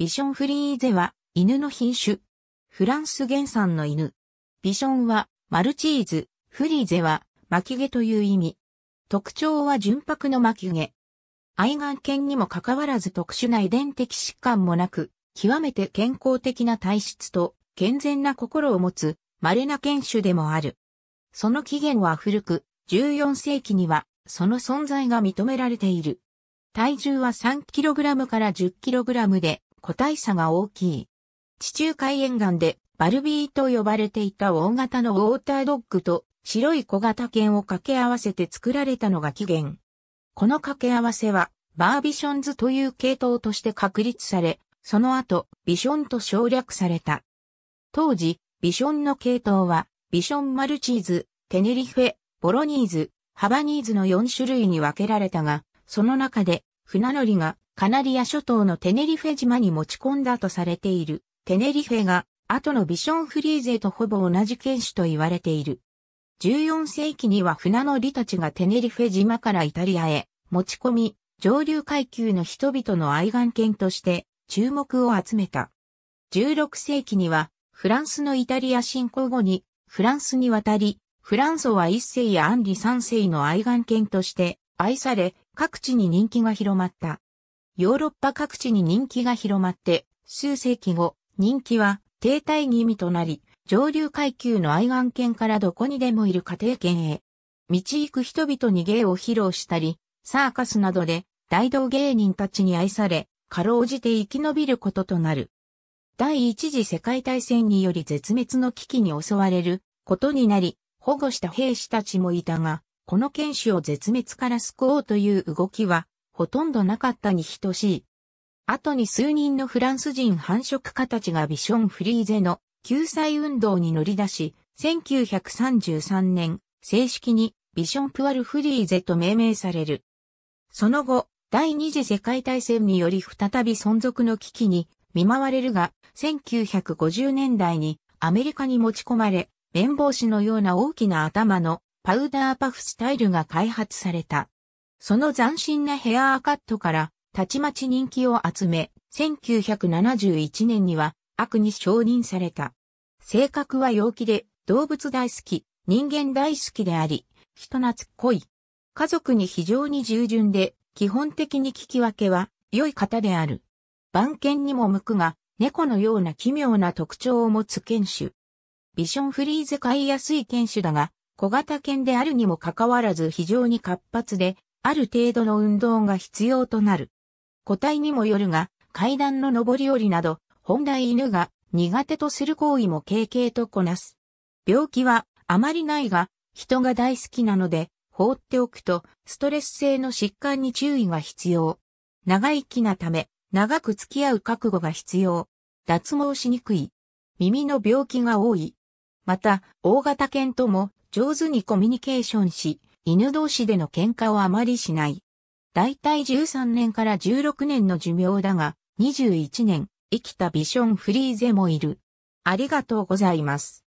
ビションフリーゼは犬の品種。フランス原産の犬。ビションはマルチーズ、フリーゼは巻毛という意味。特徴は純白の巻毛。愛眼犬にもかかわらず特殊な遺伝的疾患もなく、極めて健康的な体質と健全な心を持つ稀な犬種でもある。その起源は古く、14世紀にはその存在が認められている。体重は 3kg から 10kg で、個体差が大きい。地中海沿岸でバルビーと呼ばれていた大型のウォータードッグと白い小型犬を掛け合わせて作られたのが起源。この掛け合わせはバービションズという系統として確立され、その後ビションと省略された。当時、ビションの系統はビションマルチーズ、テネリフェ、ボロニーズ、ハバニーズの4種類に分けられたが、その中で船乗りがカナリア諸島のテネリフェ島に持ち込んだとされているテネリフェが後のビションフリーゼとほぼ同じ犬種と言われている。14世紀には船乗りたちがテネリフェ島からイタリアへ持ち込み、上流階級の人々の愛玩犬として注目を集めた。16世紀にはフランスのイタリア侵攻後にフランスに渡り、フランソは一世やアンリ三世の愛玩犬として愛され、各地に人気が広まった。ヨーロッパ各地に人気が広まって、数世紀後、人気は停滞気味となり、上流階級の愛玩犬からどこにでもいる家庭犬へ。道行く人々に芸を披露したり、サーカスなどで大道芸人たちに愛され、かろうじて生き延びることとなる。第一次世界大戦により絶滅の危機に襲われることになり、保護した兵士たちもいたが、この犬種を絶滅から救おうという動きは、ほとんどなかったに等しい。後に数人のフランス人繁殖家たちがビション・フリーゼの救済運動に乗り出し、1933年、正式にビション・プワル・フリーゼと命名される。その後、第二次世界大戦により再び存続の危機に見舞われるが、1950年代にアメリカに持ち込まれ、綿帽子のような大きな頭のパウダーパフスタイルが開発された。その斬新なヘアーカットから、たちまち人気を集め、1971年には悪に承認された。性格は陽気で、動物大好き、人間大好きであり、人懐っこい。家族に非常に従順で、基本的に聞き分けは良い方である。番犬にも向くが、猫のような奇妙な特徴を持つ犬種。ビションフリーズ飼いやすい犬種だが、小型犬であるにもかかわらず非常に活発で、ある程度の運動が必要となる。個体にもよるが、階段の上り下りなど、本来犬が苦手とする行為も軽々とこなす。病気はあまりないが、人が大好きなので、放っておくと、ストレス性の疾患に注意が必要。長生きなため、長く付き合う覚悟が必要。脱毛しにくい。耳の病気が多い。また、大型犬とも上手にコミュニケーションし、犬同士での喧嘩をあまりしない。だいたい13年から16年の寿命だが、21年、生きたビションフリーゼもいる。ありがとうございます。